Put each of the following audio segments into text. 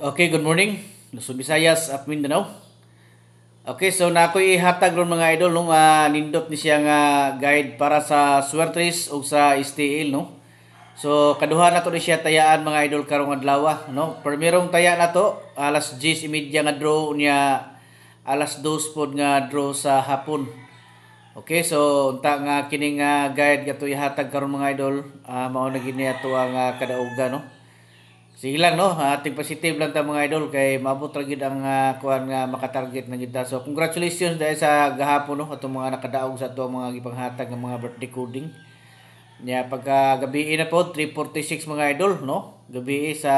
Okay, good morning. Luzon, Visayas at Mindanao. Okay, so na ako ihatag ron mga idol no uh, nindot ni siyang uh, guide para sa Swertris o sa STL no. So kaduha na to ni siya tayaan mga idol karong adlaw ah, no. Permirong taya na to alas 10:30 nga draw niya alas 2 pod nga draw sa hapon. Okay, so unta nga kining uh, guide gato ihatag karong mga idol uh, mao na gid niya to ang uh, kadauga no sige lang no ah, ating positive lang ta mga idol kay maabot ra gid ang uh, ah, kuan nga uh, makatarget na gid ta so congratulations dahil sa gahapon no atong mga nakadaog sa ato mga gipanghatag ng mga birthday coding nya yeah, pagka gabi na po 346 mga idol no gabi sa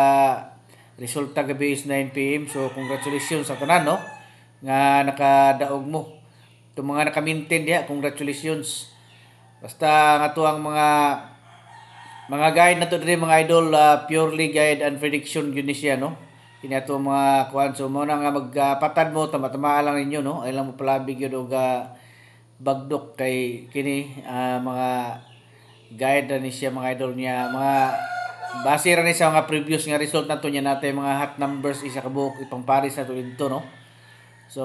resulta gabi is 9 pm so congratulations sa tanan no nga nakadaog mo itong mga naka-maintain congratulations basta nga to ang mga mga guide na to diri mga idol, uh, purely guide and prediction yun siya, no? Kini ato mga kuan so mo na nga magpatad uh, mo tama-tama lang ninyo, no? Ay lang mo palabig yun og uh, bagdok kay kini uh, mga guide na ni siya mga idol niya, mga base ra ni sa mga previous nga result nato niya natay mga hot numbers isa ka buok ipang Paris na to no? So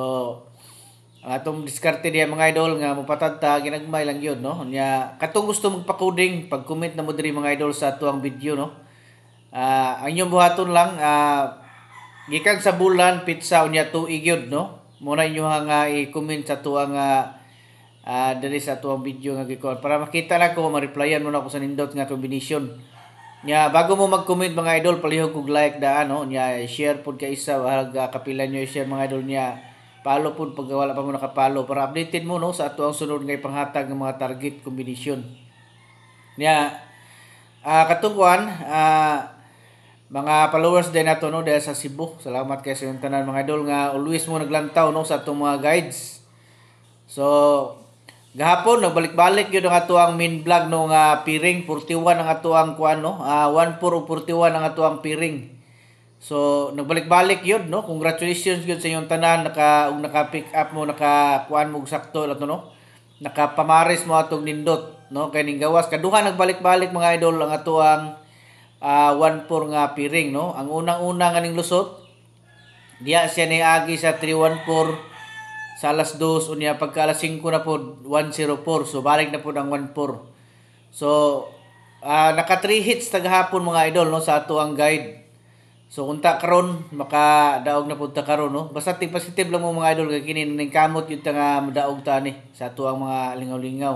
atong diskarte diya mga idol nga mopatadta ginagmay lang yun no nya katong gusto magpa-coding pag-comment na mo diri mga idol sa tuang video no uh, ang inyong buhaton lang uh, gikan sa bulan pizza unya tuig yun no muna inyo nga i-comment sa tuang uh, ah, uh, diri sa tuang video nga gikon para makita lang ko ma-replyan mo na ko sa nindot nga combination nya bago mo mag-comment mga idol palihog kog like da no nya share pod ka isa wag kapila kapilan nyo i share mga idol nya Palo po pag wala pa mo nakapalo para updated mo no sa ato ang sunod ngay ipanghatag ng mga target combination. Nya uh, ah, katungkuan uh, mga followers din ato no dahil sa Cebu. Salamat kay sa tanan mga idol nga always mo naglantaw no sa atong mga guides. So gahapon nagbalik-balik gyud ang ato ang main vlog no nga piring 41 ang ato ah, ang kuan no. Uh, 1441 ang ato ang piring. So, nagbalik-balik yun, no? Congratulations yun sa inyong tanan. Naka, ug naka-pick up mo, naka-kuan mo sakto, lato, no? Nakapamaris mo atong nindot, no? Kay ning gawas. Kaduha, nagbalik-balik mga idol ang ato ang uh, one four nga piring, no? Ang unang-una nga ning lusot, diya siya ni Agi sa 314 sa alas 2, unya pagka alas 5 na po, 104. So, balik na po ang 14. So, uh, naka 3 hits tagahapon mga idol, no? Sa ato ang guide So unta karon makadaog na punta karon no. Basta ting positive lang mo mga idol kay kini ning kamot yung tanga madaog ta ni sa ato ang mga lingaw-lingaw.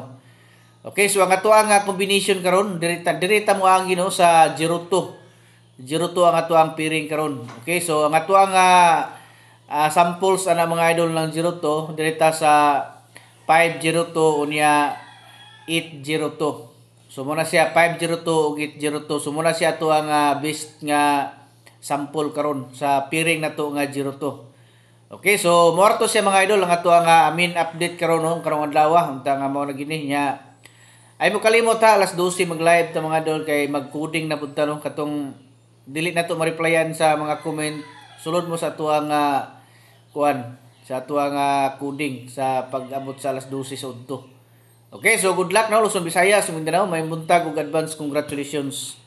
Okay, so ang ato ang combination karon direta direta mo ang Ginoo sa 02. 02 ang ato ang piring karon. Okay, so ang ato ang uh, samples ana mga idol ng 02 direta sa 502 unya 802. So muna siya 502 ug 802. So muna siya ato uh, best nga sample karon sa piring na to nga 02. Okay, so more to siya mga idol ang ato ang uh, ah, amin update karon hong karong adlaw unta ah. nga mao na gini nya ay mo kalimot ha alas 12 mag live ta mga idol kay mag coding na pud tanong katong dili na to ma-replyan sa mga comment sulod mo sa tuang uh, ah, kuan sa tuang uh, coding sa pag-abot sa alas 12 sa udto. Okay, so good luck na Luzon, Visayas, Mindanao. May buntag ug advance congratulations.